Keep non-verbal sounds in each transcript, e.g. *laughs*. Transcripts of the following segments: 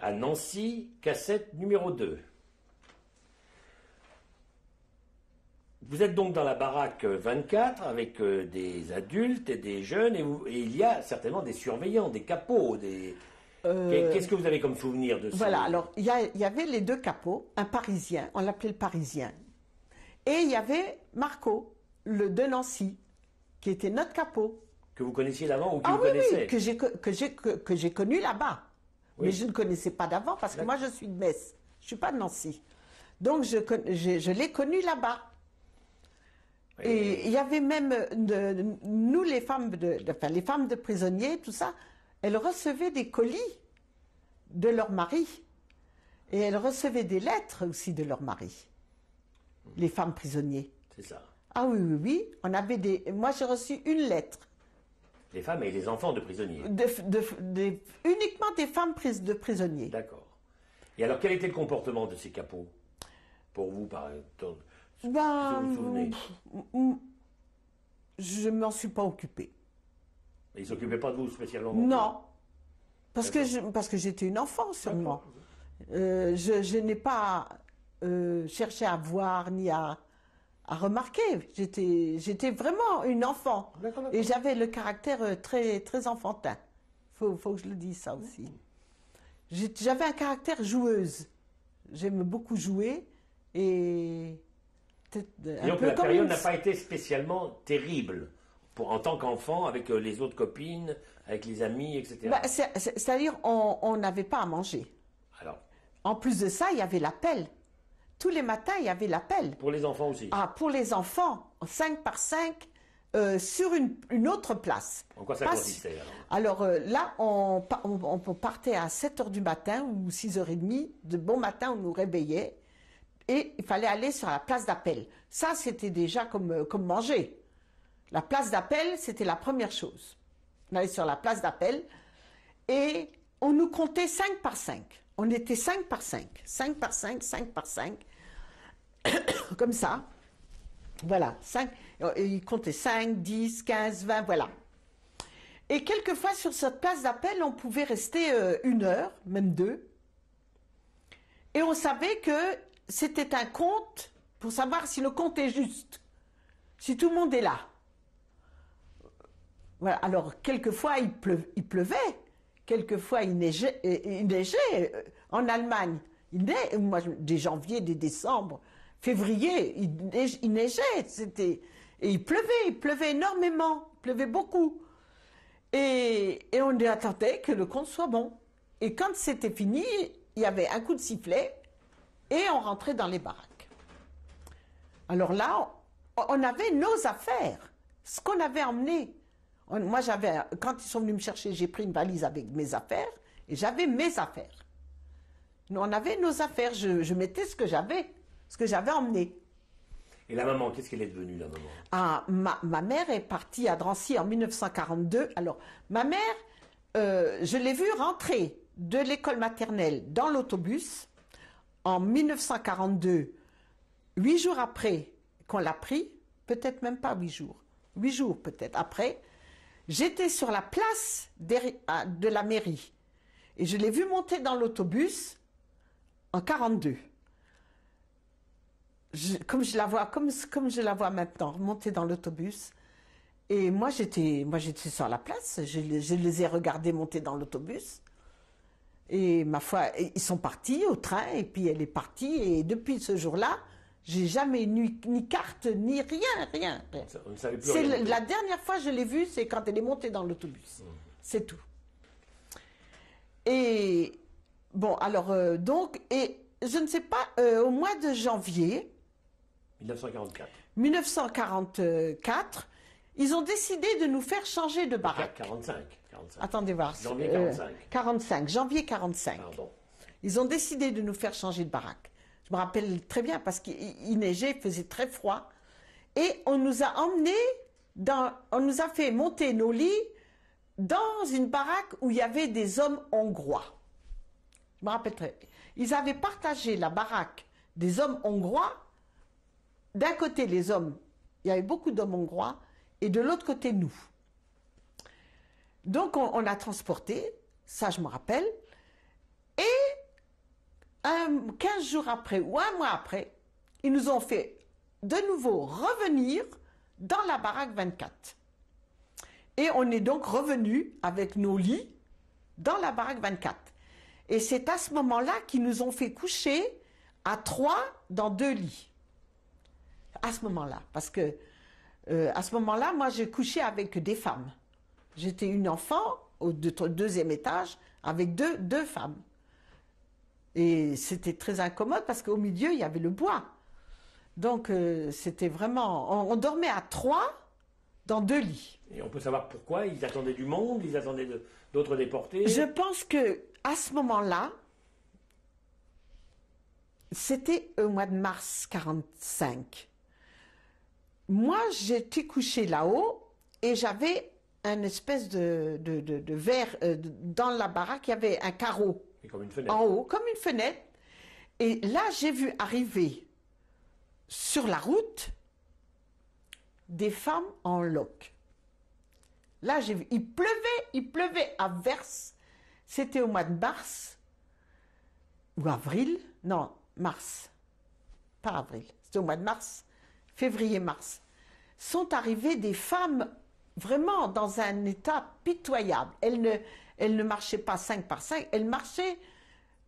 à Nancy, cassette numéro 2. Vous êtes donc dans la baraque 24 avec euh, des adultes et des jeunes et, il y a certainement des surveillants, des capots, des... Euh, qu'est-ce que vous avez comme souvenir de ça Voilà, alors il y, avait les deux capots, un Parisien, on l'appelait le Parisien, et il y avait Marco, le de Nancy, qui était notre capot. Que vous connaissiez d'avant ou que ah vous connaissez oui, que j'ai connu là-bas. Mais je ne connaissais pas d'avant parce que moi, je suis de Metz. Je ne suis pas de Nancy. Donc, je, l'ai connu là-bas. Et il y avait même, nous, les femmes de, enfin, les femmes de prisonniers, tout ça, elles recevaient des colis de leur mari. Et elles recevaient des lettres aussi de leur mari, hmm. les femmes prisonniers. C'est ça. Ah oui, oui, oui. On avait des... Moi, j'ai reçu une lettre les femmes et les enfants de prisonniers. uniquement des femmes prises de prisonniers. D'accord. Et alors, quel était le comportement de ces capots Pour vous, par exemple eh ben, Je ne m'en suis pas occupée. ils ne s'occupaient pas de vous spécialement Non. Parce que, parce que j'étais une enfant seulement. Euh, je, n'ai pas euh, cherché à voir ni à à remarquer. J'étais, j'étais vraiment une enfant. Et j'avais le caractère euh, très, très enfantin. Faut, faut que je le dise ça aussi. j'avais un caractère joueuse. J'aime beaucoup jouer et. donc la période n'a pas été spécialement terrible pour, en tant qu'enfant avec euh, les autres copines, avec les amis, etc. Bah, c'est, c'est-à-dire on n'avait pas à manger. Alors. En plus de ça, il y avait l'appel tous les matins, il y avait l'appel. Pour les enfants aussi Ah, pour les enfants, 5 par 5, euh, sur une, autre place. En quoi ça consistait alors Alors euh, là, on, partait à 7 heures du matin ou 6h30. De bon matin, on nous réveillait et il fallait aller sur la place d'appel. Ça, c'était déjà comme, euh, comme manger. La place d'appel, c'était la première chose. On allait sur la place d'appel et on nous comptait 5 par 5 on était 5 par 5, 5 par 5, 5 par 5, *coughs* comme ça. Voilà, 5, il comptait 5, 10, 15, 20, voilà. Et quelquefois, sur cette place d'appel, on pouvait rester euh, une heure, même deux. Et on savait que c'était un compte pour savoir si le compte est juste, si tout le monde est là. Voilà. Alors, quelquefois, il pleuvait quelquefois il neigeait, euh, euh, en Allemagne. Il moi, des janvier, des décembre, février, il, neigeait, c'était, et il pleuvait, il pleuvait énormément, il pleuvait beaucoup. Et, on attendait que le compte soit bon. Et quand c'était fini, il y avait un coup de sifflet et on rentrait dans les baraques. Alors là, on avait nos affaires, ce qu'on avait emmené moi, j'avais, quand ils sont venus me chercher, j'ai pris une valise avec mes affaires et j'avais mes affaires. Nous, on avait nos affaires. Je, mettais ce que j'avais, ce que j'avais emmené. Et la maman, qu'est-ce qu'elle est devenue, la maman ah, ma, mère est partie à Drancy en 1942. Alors, ma mère, euh, je l'ai vue rentrer de l'école maternelle dans l'autobus en 1942, huit jours après qu'on l'a pris, peut-être même pas huit jours, huit jours peut-être après, J'étais sur la place ah, de la mairie et je l'ai vu monter dans l'autobus en 42. comme je la vois, maintenant, monter dans l'autobus. Et moi, j'étais, sur la place. Je, je, les ai regardés monter dans l'autobus. Et ma foi, ils sont partis au train. Et puis elle est partie. Et depuis ce jour-là, j'ai jamais ni, carte, ni rien, rien. C'est la, dernière fois que je l'ai vue, c'est quand elle est montée dans l'autobus. Mmh. C'est tout. Et bon, alors euh, donc, et je ne sais pas, euh, au mois de janvier 1944. 1944, ils ont décidé de nous faire changer de baraque. 45. Attendez voir. Janvier 45. 45. Euh, janvier 45. Pardon. Ils ont décidé de nous faire changer de baraque. Je me rappelle très bien parce qu'il neigeait, il faisait très froid. Et on nous a emmenés dans, on nous a fait monter nos lits dans une baraque où il y avait des hommes hongrois. Je me rappelle très bien. Ils avaient partagé la baraque des hommes hongrois. D'un côté, les hommes, il y avait beaucoup d'hommes hongrois, et de l'autre côté, nous. Donc, on, on a transporté, ça je me rappelle, et un, 15 jours après ou un mois après, ils nous ont fait de nouveau revenir dans la baraque 24. Et on est donc revenu avec nos lits dans la baraque 24. Et c'est à ce moment-là qu'ils nous ont fait coucher à trois dans deux lits. À ce moment-là, parce que euh, à ce moment-là, moi, j'ai couché avec des femmes. J'étais une enfant au deuxième étage avec deux femmes. Et c'était très incommode parce qu'au milieu, il y avait le bois. Donc euh, c'était vraiment... On, dormait à trois dans deux lits. Et on peut savoir pourquoi Ils attendaient du monde, ils attendaient d'autres déportés Je pense que à ce moment-là, c'était au mois de mars 45. Moi, j'étais couchée là-haut et j'avais un espèce de, verre euh, dans la baraque, il y avait un carreau comme En haut, comme une fenêtre. Et là, j'ai vu arriver sur la route des femmes en loques. Là, j'ai vu, il pleuvait, il pleuvait à verse. C'était au mois de mars ou avril, non, mars, pas avril, c'était au mois de mars, février-mars. Sont arrivées des femmes vraiment dans un état pitoyable. Elles ne, elles ne marchaient pas cinq par cinq, elles marchaient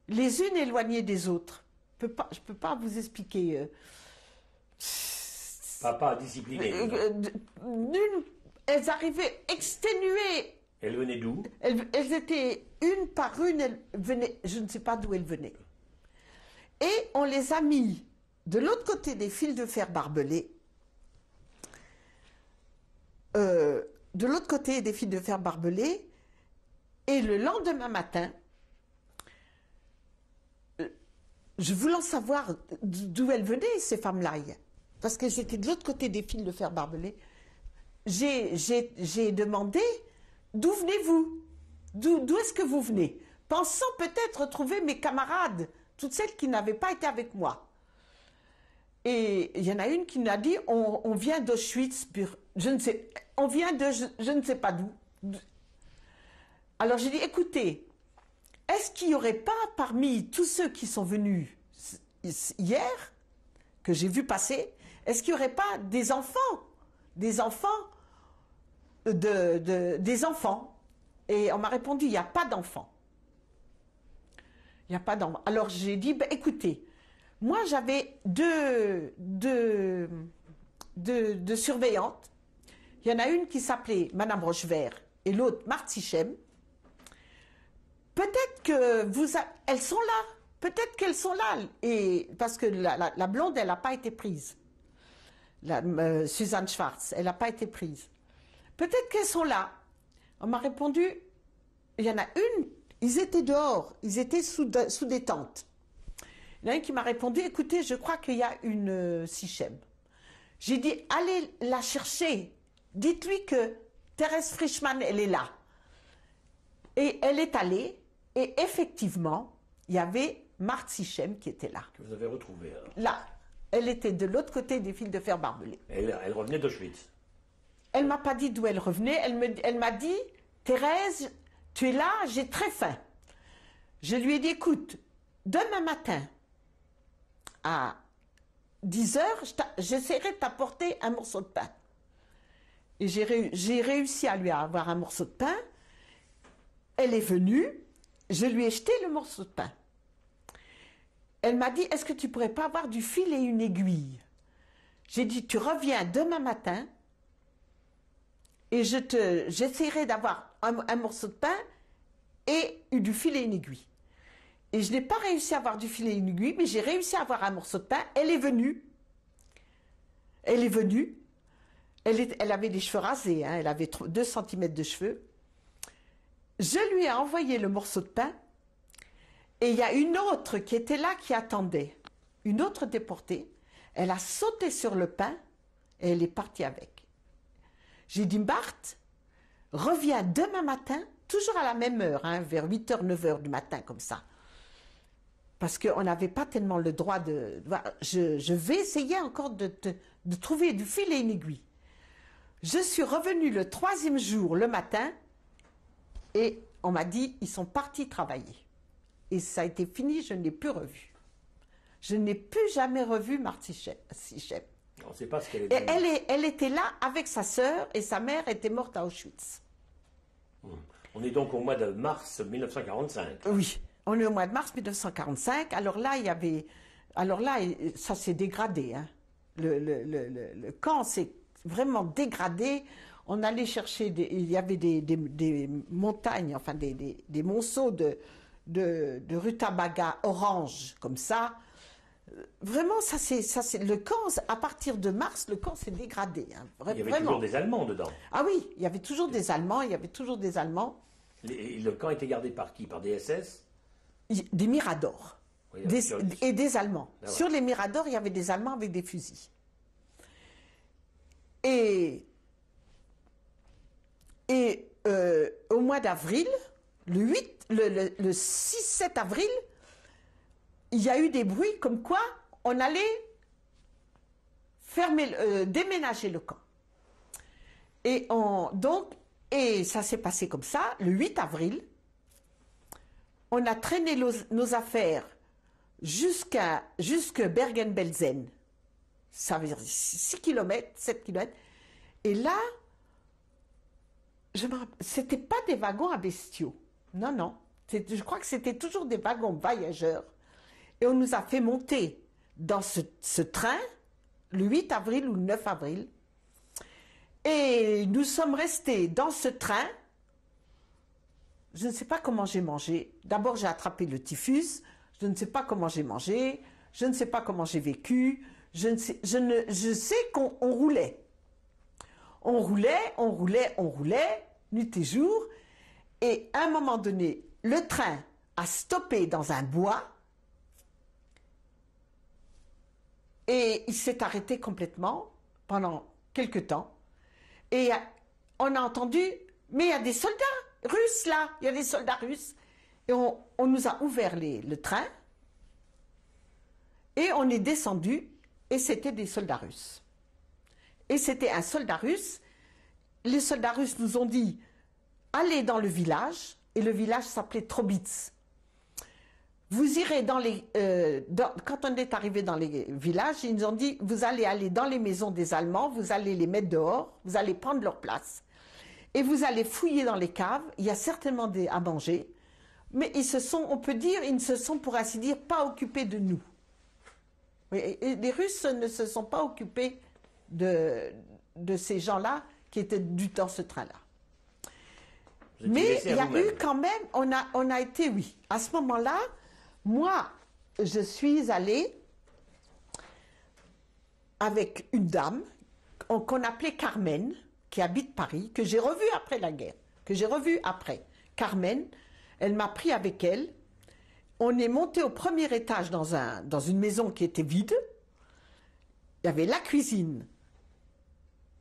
les unes éloignées des autres. Je peux peux pas vous expliquer. Euh, Papa discipliné. Euh, euh, elles arrivaient exténuées. Elles venaient d'où elles, étaient une par une. Elles Je ne sais pas d'où elles venaient. Et on les a mis de l'autre côté des fils de fer barbelés. de l'autre côté des fils de fer barbelés, et le lendemain matin, euh, je voulais savoir d'où elles venaient, ces femmes-là, parce que j'étais de l'autre côté des fils de fer barbelé, j'ai demandé d'où venez-vous D'où est-ce que vous venez Pensant peut-être trouver mes camarades, toutes celles qui n'avaient pas été avec moi. Et il y en a une qui m'a dit on, vient d'Auschwitz, je ne sais, on vient de je ne sais pas d'où. Alors j'ai dit, écoutez, est-ce qu'il n'y aurait pas parmi tous ceux qui sont venus hier, que j'ai vu passer, est-ce qu'il n'y aurait pas des enfants, des enfants, euh, des enfants Et on m'a répondu, il n'y a pas d'enfants. Il n'y a pas d'enfants. Alors j'ai dit, ben, écoutez, moi j'avais deux, surveillantes. Il y en a une qui s'appelait Madame Rochevert et l'autre Marthe Sichem peut-être que vous, elles sont là. Peut-être qu'elles sont là. Et parce que la, blonde, elle n'a pas été prise. La, euh, Suzanne Schwartz, elle n'a pas été prise. Peut-être qu'elles sont là. On m'a répondu, il y en a une, ils étaient dehors, ils étaient sous, des tentes. Il y en a une qui m'a répondu, écoutez, je crois qu'il y a une euh, Sichem. J'ai dit, allez la chercher. Dites-lui que Thérèse Frischmann, elle est là. Et elle est allée, et effectivement, il y avait Marthe Sichem qui était là. Que vous avez retrouvée hein. Là. Elle était de l'autre côté des fils de fer barbelés. Elle, revenait d'Auschwitz Elle m'a pas dit d'où elle revenait. Elle, elle m'a dit Thérèse, tu es là, j'ai très faim. Je lui ai dit écoute, demain matin, à 10 h j'essaierai de t'apporter un morceau de pain. Et j'ai réussi à lui avoir un morceau de pain. Elle est venue, je lui ai jeté le morceau de pain. Elle m'a dit, est-ce que tu pourrais pas avoir du fil et une aiguille J'ai dit, tu reviens demain matin et je te, j'essaierai d'avoir un, morceau de pain et du fil et une aiguille. Et je n'ai pas réussi à avoir du fil et une aiguille, mais j'ai réussi à avoir un morceau de pain. Elle est venue. Elle est venue. Elle, avait les cheveux rasés, hein. elle avait 2 cm de cheveux. Je lui ai envoyé le morceau de pain et il y a une autre qui était là qui attendait, une autre déportée. Elle a sauté sur le pain et elle est partie avec. J'ai dit, Barth, reviens demain matin, toujours à la même heure, hein, vers 8h, 9h du matin, comme ça. Parce qu'on n'avait pas tellement le droit de... Je, vais essayer encore de, trouver du fil et une aiguille. Je suis revenue le troisième jour, le matin, et on m'a dit, ils sont partis travailler. Et ça a été fini, je ne l'ai plus revu. Je n'ai plus jamais revu Marthe Sichem. On sait pas ce qu'elle était. elle, est, elle, était là avec sa sœur et sa mère était morte à Auschwitz. Hmm. On est donc au mois de mars 1945. Oui, on est au mois de mars 1945. Alors là, il y avait. Alors là, ça s'est dégradé. Hein. Le, le, camp s'est vraiment dégradé on allait chercher, il y avait des, montagnes, enfin des, monceaux de, de, rutabaga orange, comme ça. Vraiment, ça c'est, ça c'est le camp. À partir de mars, le camp s'est dégradé. Hein. il y avait toujours des Allemands dedans. Ah oui, il y avait toujours des Allemands. Il y avait toujours des Allemands. le camp était gardé par qui Par des SS Des Miradors. et des Allemands. Ah Sur les Miradors, il y avait des Allemands avec des fusils. Et et euh, au mois d'avril, le 6-7 avril, il y a eu des bruits comme quoi on allait fermer, euh, déménager le camp. Et on, donc, et ça s'est passé comme ça, le 8 avril, on a traîné nos, affaires jusqu'à Bergen-Belsen. Ça veut dire 6 km, 7 km. Et là, ce n'était c'était pas des wagons à bestiaux. Non, non. Je crois que c'était toujours des wagons voyageurs. Et on nous a fait monter dans ce, train le 8 avril ou le 9 avril. Et nous sommes restés dans ce train. Je ne sais pas comment j'ai mangé. D'abord, j'ai attrapé le typhus. Je ne sais pas comment j'ai mangé. Je ne sais pas comment j'ai vécu. Je, ne je sais qu'on roulait. On roulait, on roulait, on roulait nuit et jour. Et à un moment donné, le train a stoppé dans un bois et il s'est arrêté complètement pendant quelque temps. Et on a entendu, mais il y a des soldats russes là, il y a des soldats russes. Et on, nous a ouvert le train et on est descendu et c'était des soldats russes. Et c'était un soldat russe les soldats russes nous ont dit allez dans le village, et le village s'appelait Trobitz. Vous irez dans les... Euh, quand on est arrivé dans les villages, ils nous ont dit, vous allez aller dans les maisons des Allemands, vous allez les mettre dehors, vous allez prendre leur place, et vous allez fouiller dans les caves, il y a certainement des, à manger, mais ils se sont, on peut dire, ils ne se sont pour ainsi dire pas occupés de nous. Et les Russes ne se sont pas occupés de, de ces gens-là qui était du temps ce train-là. Mais il y a eu quand même, on a, on a été, oui. À ce moment-là, moi, je suis allée avec une dame qu'on appelait Carmen, qui habite Paris, que j'ai revue après la guerre, que j'ai revue après. Carmen, elle m'a pris avec elle. On est monté au premier étage dans, un, dans une maison qui était vide. Il y avait la cuisine,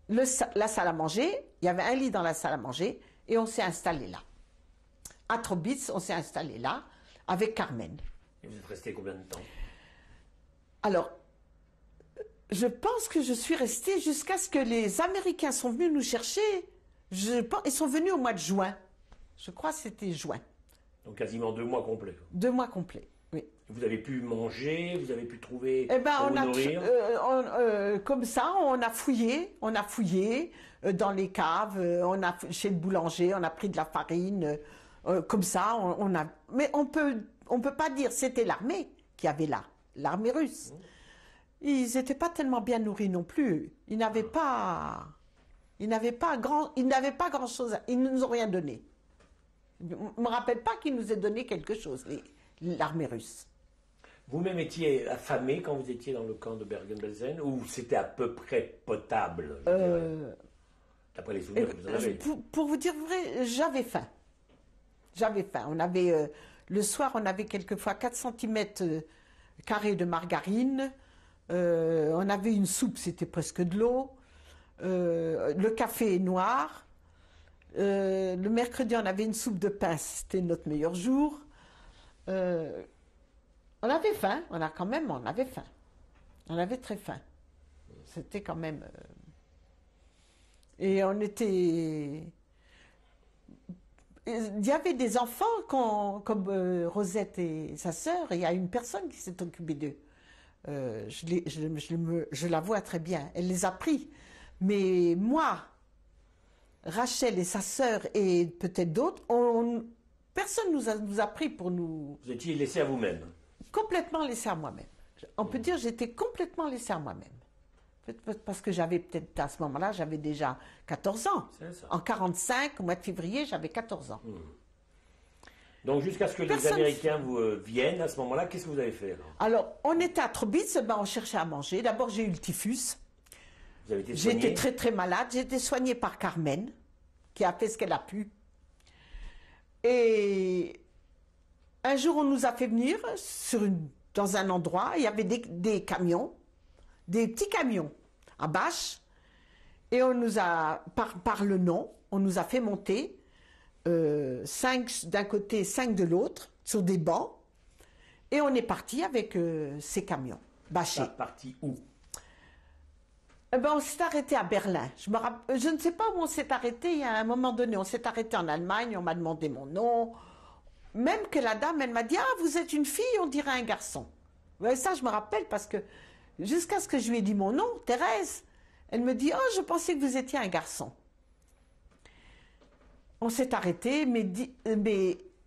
la salle à manger, il y avait un lit dans la salle à manger, et on s'est installé là. À Trobitz, on s'est installé là, avec Carmen. Et vous êtes resté combien de temps Alors, je pense que je suis restée jusqu'à ce que les Américains sont venus nous chercher. ils sont venus au mois de juin. Je crois que c'était juin. Donc quasiment deux mois complets. Deux mois complets. Vous avez pu manger, vous avez pu trouver eh ben, nourrir. Euh, euh, comme ça, on a fouillé, on a fouillé euh, dans les caves, on a chez le boulanger, on a pris de la farine, comme ça, on, a. Mais on peut, on peut pas dire c'était l'armée qui avait là, l'armée russe. Mmh. Ils n'étaient pas tellement bien nourris non plus. Ils n'avaient ah. pas, ils n'avaient pas grand, ils n'avaient pas grand chose. ils ne nous ont rien donné. Je me rappelle pas qu'ils nous aient donné quelque chose, l'armée russe. Vous-même étiez affamé quand vous étiez dans le camp de Bergen-Belsen ou c'était à peu près potable euh, D'après les souvenirs que vous en avez. Pour, vous dire vrai, j'avais faim. J'avais faim. On avait, euh, le soir, on avait quelquefois 4 cm euh, carrés de margarine. on avait une soupe, c'était presque de l'eau. le café est noir. le mercredi, on avait une soupe de pain, c'était notre meilleur jour. On avait faim, on a quand même, on avait faim. On avait très faim. C'était quand même. Euh, et on était. Il y avait des enfants comme euh, Rosette et sa sœur, il y a une personne qui s'est occupée d'eux. Euh, je, la vois très bien. Elle les a pris. Mais moi, Rachel et sa sœur et peut-être d'autres, on, personne nous nous a pris pour nous. Vous étiez laissé à vous-même complètement laissée à moi-même. On peut dire j'étais complètement laissée à moi-même. Parce que j'avais peut-être à ce moment-là, j'avais déjà 14 ans. En 45, au mois de février, j'avais 14 ans. Hmm. Donc jusqu'à ce que les Américains vous euh, viennent, à ce moment-là, qu'est-ce que vous avez fait alors, on était à Trobitz, eh ben, on cherchait à manger. D'abord, j'ai eu le typhus. J'étais très très malade. J'ai été soignée par Carmen, qui a fait ce qu'elle a pu. Et un jour, on nous a fait venir dans un endroit, il y avait des, camions, des petits camions à bâche, et on nous a, par, le nom, on nous a fait monter euh, cinq d'un côté, cinq de l'autre, sur des bancs, et on est parti avec euh, ces camions, bâchés. Parti où eh ben, On s'est arrêté à Berlin. Je, je ne sais pas où on s'est arrêté, Il y a un moment donné, on s'est arrêté en Allemagne, on m'a demandé mon nom, même que la dame, elle m'a dit, ah, vous êtes une fille, on dirait un garçon. Ouais, ça, je me rappelle parce que jusqu'à ce que je lui ai dit mon nom, Thérèse, elle me dit, oh, je pensais que vous étiez un garçon. On s'est arrêté, mais,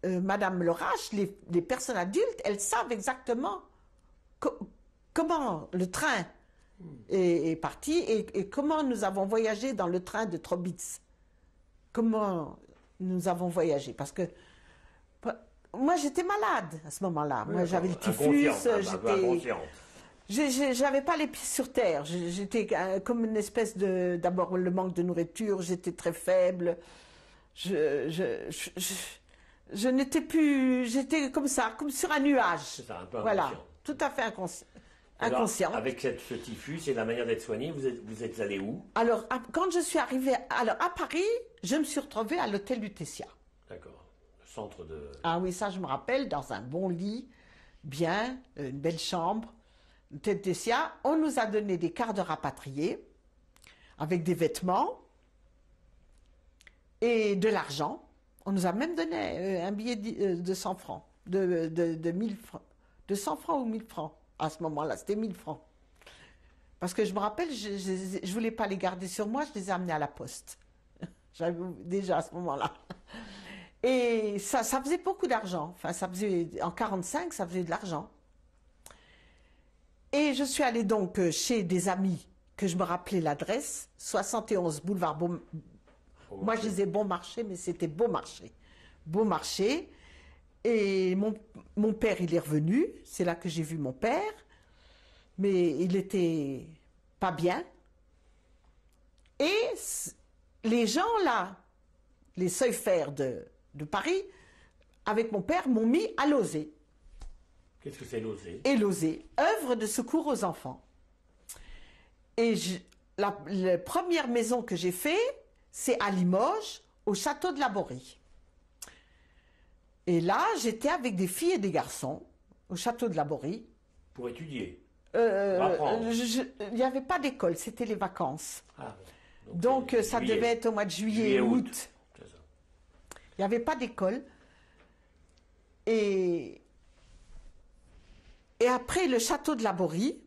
euh, Madame Lorache, les, personnes adultes, elles savent exactement comment le train hmm. est, parti et, et, comment nous avons voyagé dans le train de Trobitz. Comment nous avons voyagé. Parce que moi, j'étais malade à ce moment-là. moi, j'avais le typhus. Hein, j'étais. J'avais pas les pieds sur terre. J'étais euh, comme une espèce de. D'abord, le manque de nourriture, j'étais très faible. je, je, je, je n'étais plus, j'étais comme ça, comme sur un nuage. un peu voilà, tout à fait inconscient. Alors avec cette, ce typhus et la manière d'être soigné, vous êtes, vous êtes allé où Alors, quand je suis arrivée alors, à Paris, je me suis retrouvée à l'hôtel Lutetia centre de... Ah oui, ça je me rappelle, dans un bon lit, bien, euh, une belle chambre, ça, on nous a donné des cartes de rapatriés avec des vêtements et de l'argent. On nous a même donné euh, un billet euh, de 100 francs, de, de, francs, de 100 francs ou 1000 francs. À ce moment-là, c'était 1000 francs. Parce que je me rappelle, je ne voulais pas les garder sur moi, je les ai amenés à la poste. *laughs* J'avais déjà à ce moment-là. Et ça, ça faisait beaucoup d'argent. Enfin, ça faisait, en 45, ça faisait de l'argent. Et je suis allée donc euh, chez des amis que je me rappelais l'adresse, 71 boulevard Beaumarchais. Moi, je disais Bon Marché, mais c'était Beau Marché. Marché. Et mon, père, il est revenu. C'est là que j'ai vu mon père. Mais il était pas bien. Et les gens là, les seuils de de Paris, avec mon père, m'ont mis à l'OSÉ. Qu'est-ce que c'est l'OSÉ Et l'OSÉ, œuvre de secours aux enfants. Et la, première maison que j'ai faite, c'est à Limoges, au château de la Borie. Et là, j'étais avec des filles et des garçons au château de la Borie. Pour étudier euh, euh, Il n'y avait pas d'école, c'était les vacances. Ah, donc, euh, ça devait être au mois de juillet, et août. Il n'y avait pas d'école. Et, après le château de la Borie,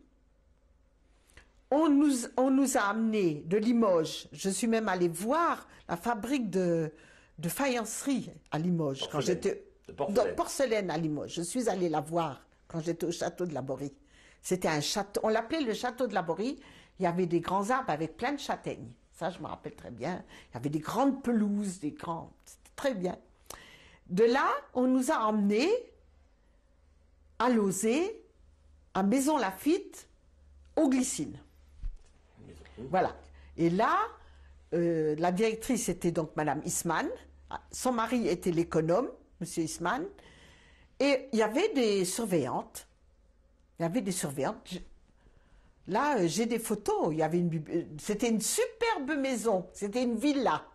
on nous, a amené de Limoges. Je suis même allée voir la fabrique de, de faïencerie à Limoges. Quand j'étais de porcelaine. à Limoges. Je suis allée la voir quand j'étais au château de la Borie. C'était un château. On l'appelait le château de la Borie. Il y avait des grands arbres avec plein de châtaignes. Ça, je me rappelle très bien. Il y avait des grandes pelouses, des grandes. Très bien. De là, on nous a emmenés à loser à Maison Lafitte, aux Glycines. Voilà. Et là, euh, la directrice était donc Madame Isman. Ah, son mari était l'économe, Monsieur Isman. Et il y avait des surveillantes. Il y avait des surveillantes. Là, euh, j'ai des photos. Il y avait une, euh, c'était une superbe maison. C'était une villa.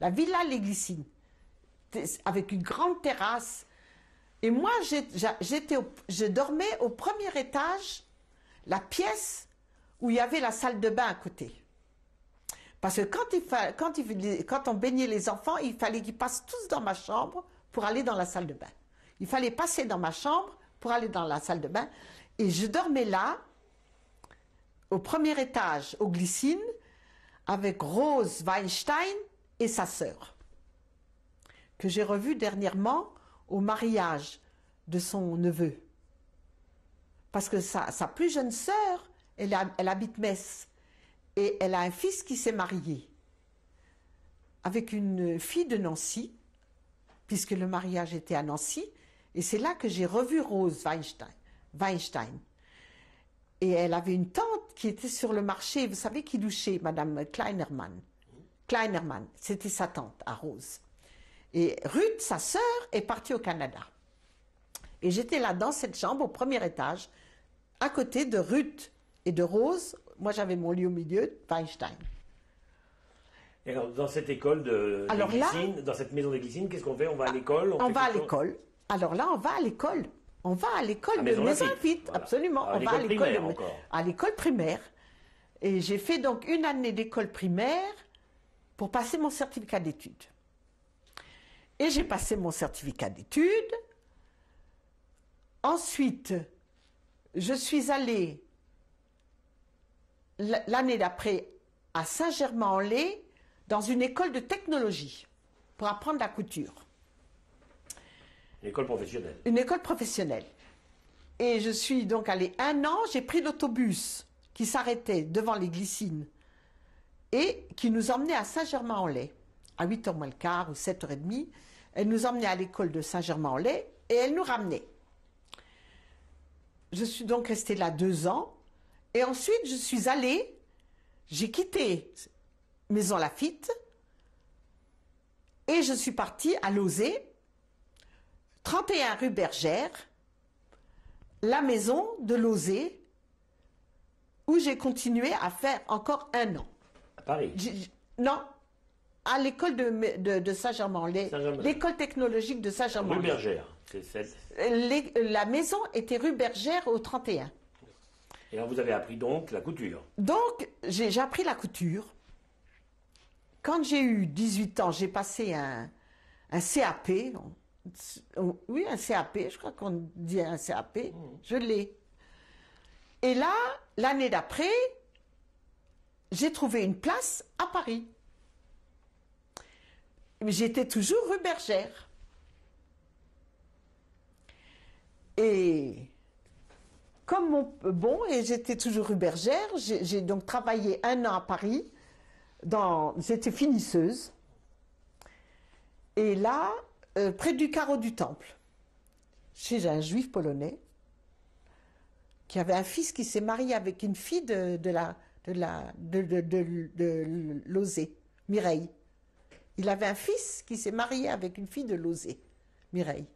La villa Les Glycines avec une grande terrasse. Et moi, j'étais, je dormais au premier étage, la pièce où il y avait la salle de bain à côté. Parce que quand, il quand, il... quand on baignait les enfants, il fallait qu'ils passent tous dans ma chambre pour aller dans la salle de bain. Il fallait passer dans ma chambre pour aller dans la salle de bain. Et je dormais là, au premier étage, au glycine avec Rose Weinstein et sa sœur que j'ai revu dernièrement au mariage de son neveu. Parce que sa, sa plus jeune sœur, elle, elle habite Metz, et elle a un fils qui s'est marié avec une fille de Nancy, puisque le mariage était à Nancy, et c'est là que j'ai revu Rose Weinstein. Weinstein. Et elle avait une tante qui était sur le marché, vous savez qui douchait, Madame Kleinermann. Kleinermann, c'était sa tante à Rose. Et Ruth, sa sœur, est partie au Canada. Et j'étais là dans cette chambre au premier étage, à côté de Ruth et de Rose. Moi, j'avais mon lit au milieu, Weinstein. Et alors, dans cette école de, dans cette maison de cuisine, qu'est-ce qu'on fait On va à l'école On, va à l'école. Alors là, on va à l'école. On va à l'école ah, de maison Vite. absolument. on va à l'école De, à l'école primaire. Et j'ai fait donc une année d'école primaire pour passer mon certificat d'études. Et j'ai passé mon certificat d'études. Ensuite, je suis allée l'année d'après à Saint-Germain-en-Laye dans une école de technologie pour apprendre la couture. Une école professionnelle. Une école professionnelle. Et je suis donc allée un an, j'ai pris l'autobus qui s'arrêtait devant les glycines et qui nous emmenait à Saint-Germain-en-Laye à 8h moins le quart ou 7h30. Elle nous emmenait à l'école de Saint-Germain-en-Laye et elle nous ramenait. Je suis donc restée là deux ans et ensuite je suis allée, j'ai quitté Maison Lafitte et je suis partie à Lausée, 31 rue Bergère, la maison de Lozé où j'ai continué à faire encore un an. À Paris Non, à l'école de, Saint-Germain, l'école technologique de Saint-Germain. Rue Bergère, c'est celle. la maison était rue Bergère au 31. Et là, vous avez appris donc la couture. Donc, j'ai appris la couture. Quand j'ai eu 18 ans, j'ai passé un, CAP. oui, un CAP, je crois qu'on dit un CAP. Mmh. Je l'ai. Et là, l'année d'après, j'ai trouvé une place à Paris j'étais toujours rue Bergère. Et comme mon euh, bon, et j'étais toujours rue Bergère, j'ai donc travaillé un an à Paris. J'étais finisseuse. Et là, euh, près du carreau du temple, chez un juif polonais, qui avait un fils qui s'est marié avec une fille de, la de la de, de, Mireille. Il avait un fils qui s'est marié avec une fille de Lozé, Mireille.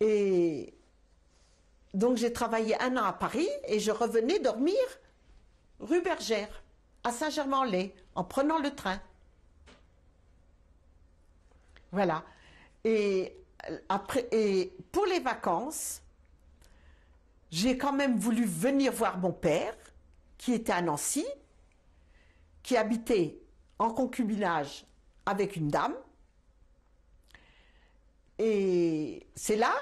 Et donc j'ai travaillé un an à Paris et je revenais dormir rue Bergère, à Saint-Germain-en-Laye, en prenant le train. Voilà. Et, euh, après, et pour les vacances, j'ai quand même voulu venir voir mon père, qui était à Nancy, qui habitait en concubinage avec une dame. Et c'est là,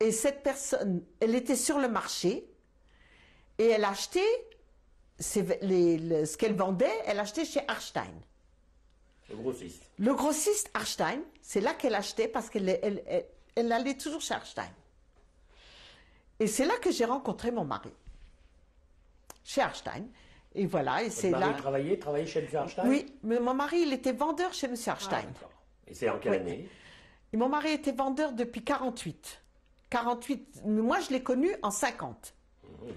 et cette personne, elle était sur le marché, et elle achetait ce qu'elle vendait, elle achetait chez Arstein. Le grossiste. Le grossiste Arstein, c'est là qu'elle achetait parce qu'elle elle, elle, elle allait toujours chez Arstein. Et c'est là que j'ai rencontré mon mari, chez Arstein. Et voilà, et c'est là. travaillé, travaillé chez M. Arstein Oui, mais mon mari, il était vendeur chez M. Arstein. Ah, et c'est en quelle année Mon mari était vendeur depuis 48. 48, moi je l'ai connu en 50. Mhm.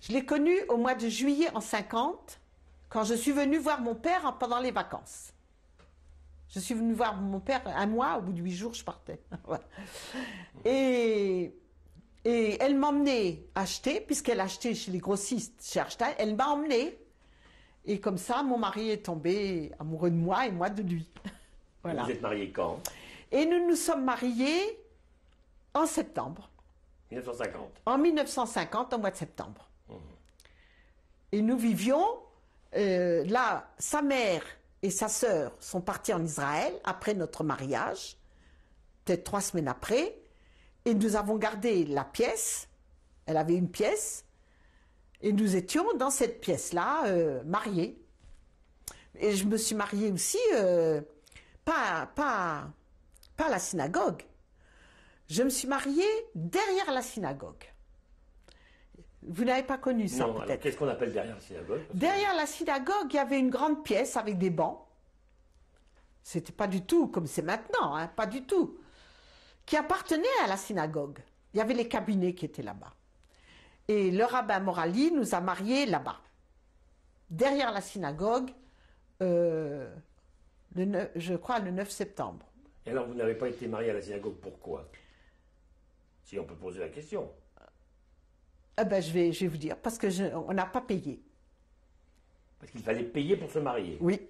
Je l'ai connu au mois de juillet en 50, quand je suis venue voir mon père pendant les vacances. Je suis venue voir mon père un mois, au bout de huit jours, je partais. *laughs* Mhm. et, et elle m'emmenait acheter, puisqu'elle achetait chez les grossistes, chez Arstein, elle m'a emmené et comme ça, mon mari est tombé amoureux de moi et moi de lui. voilà. Vous êtes mariés quand Et nous nous sommes mariés en septembre. 1950. En 1950, au mois de septembre. Mmh. Et nous vivions, euh, là, sa mère et sa sœur sont partis en Israël après notre mariage, peut-être trois semaines après, et nous avons gardé la pièce. Elle avait une pièce et nous étions dans cette pièce-là, euh, mariés. Et je me suis mariée aussi, euh, pas, à la synagogue. Je me suis mariée derrière la synagogue. Vous n'avez pas connu ça peut-être. Qu'est-ce qu'on appelle derrière la synagogue Derrière la synagogue, il y avait une grande pièce avec des bancs. C'était pas du tout comme c'est maintenant, hein, pas du tout. Qui appartenait à la synagogue. Il y avait les cabinets qui étaient là-bas. Et le rabbin Morali nous a mariés là-bas, derrière la synagogue, euh, le je crois le 9 septembre. Et alors, vous n'avez pas été marié à la synagogue, pourquoi Si on peut poser la question. Euh, eh ben, je, vais, je vais vous dire, parce qu'on n'a pas payé. Parce qu'il fallait payer pour se marier Oui.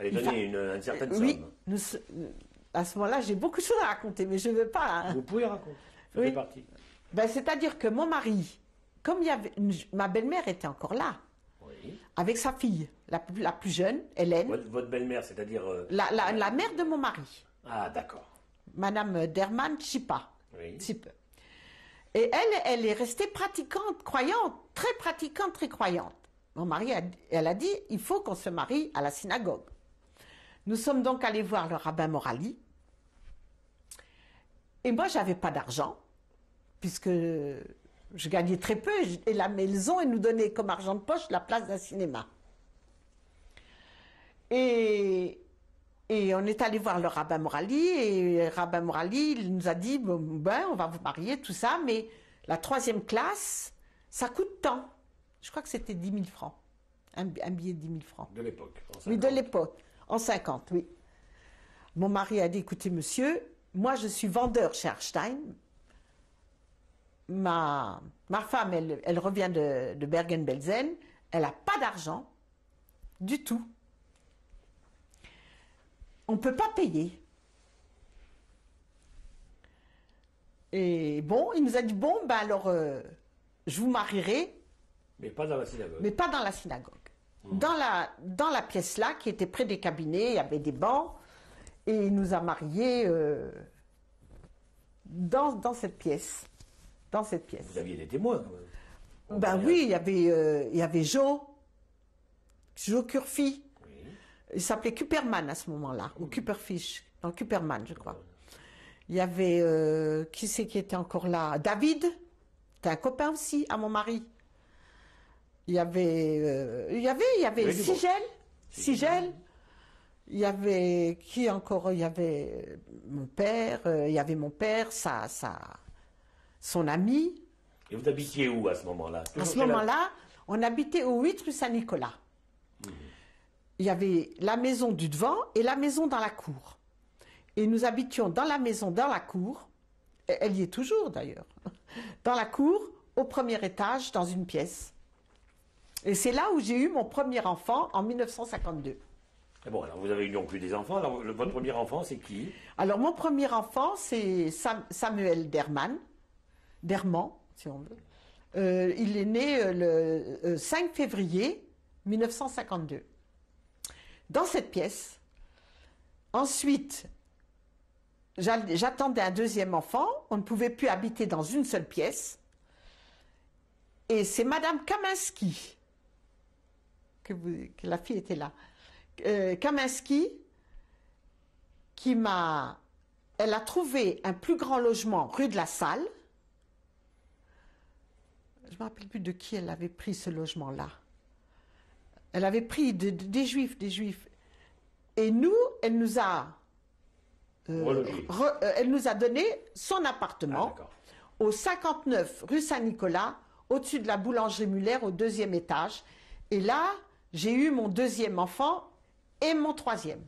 Il fallait donner une, certaine euh, somme. oui. à ce moment-là, j'ai beaucoup de choses à raconter, mais je ne veux pas. Hein. Vous pouvez raconter, ça oui. fait partie. Ben, c'est-à-dire que mon mari comme il y avait, ma belle-mère était encore là, avec sa fille, la, la plus jeune, Hélène. Votre, votre belle-mère, c'est-à-dire. Euh, la, mère de mon mari. Ah, d'accord. Madame euh, Derman Chipa. Oui. Et elle, elle est restée pratiquante, croyante, très pratiquante, très croyante. Mon mari, elle a dit il faut qu'on se marie à la synagogue. Nous sommes donc allés voir le rabbin Morali. Et moi, j'avais pas d'argent, puisque je gagnais très peu et la maison, elle nous donnait comme argent de poche la place d'un cinéma. Et, et on est allé voir le rabbin Morali et le rabbin Morali, il nous a dit, ben, ben, on va vous marier, tout ça, mais la troisième classe, ça coûte tant. Je crois que c'était 10 000 francs, un, billet de 10 000 francs. De l'époque. Oui, de l'époque, en 50, oui. Mon mari a dit, écoutez monsieur, moi je suis vendeur chez Arstein, ma, ma femme, elle, revient de, Bergen-Belsen, elle n'a pas d'argent du tout. On ne peut pas payer. Et bon, il nous a dit, bon, ben alors, euh, je vous marierai. Mais pas dans la synagogue. Mais pas dans la synagogue. Hmm. Dans la, dans la pièce là, qui était près des cabinets, il y avait des bancs, et il nous a mariés euh, dans cette pièce dans cette pièce. Vous aviez des témoins. ben oui, il y avait, euh, il y avait Joe, Joe Curfi. Il s'appelait Cooperman à ce moment-là, ou Cooperfish, dans Cooperman, je crois. Il y avait, euh, qui c'est qui était encore là David, t'es un copain aussi à mon mari. Il y avait, euh, il y avait, il y avait Sigel, Sigel. Il y avait qui encore Il y avait mon père, il y avait mon père, ça, ça son ami. Et vous habitiez où à ce moment-là À ce moment-là, on habitait au 8 rue Saint-Nicolas. Mhm. Il y avait la maison du devant et la maison dans la cour. Et nous habitions dans la maison dans la cour, elle y est toujours d'ailleurs, *laughs* dans la cour, au premier étage, dans une pièce. Et c'est là où j'ai eu mon premier enfant en 1952. Et bon, alors vous avez eu non plus des enfants. Alors, votre premier enfant, c'est qui Alors, mon premier enfant, c'est Samuel Derman, d'Herman, si on veut. Euh, il est né euh, le 5 euh, février 1952. Dans cette pièce, ensuite, j'attendais un deuxième enfant. On ne pouvait plus habiter dans une seule pièce. Et c'est Madame Kaminski, que, la fille était là, Kaminski, qui m'a... Elle a trouvé un plus grand logement rue de la Salle, je ne me rappelle plus de qui elle avait pris ce logement-là. Elle avait pris des juifs, des juifs. Et nous, elle nous a, euh, euh, elle nous a donné son appartement ah, au 59 rue Saint-Nicolas, au-dessus de la boulangerie Muller, au deuxième étage. Et là, j'ai eu mon deuxième enfant et mon troisième.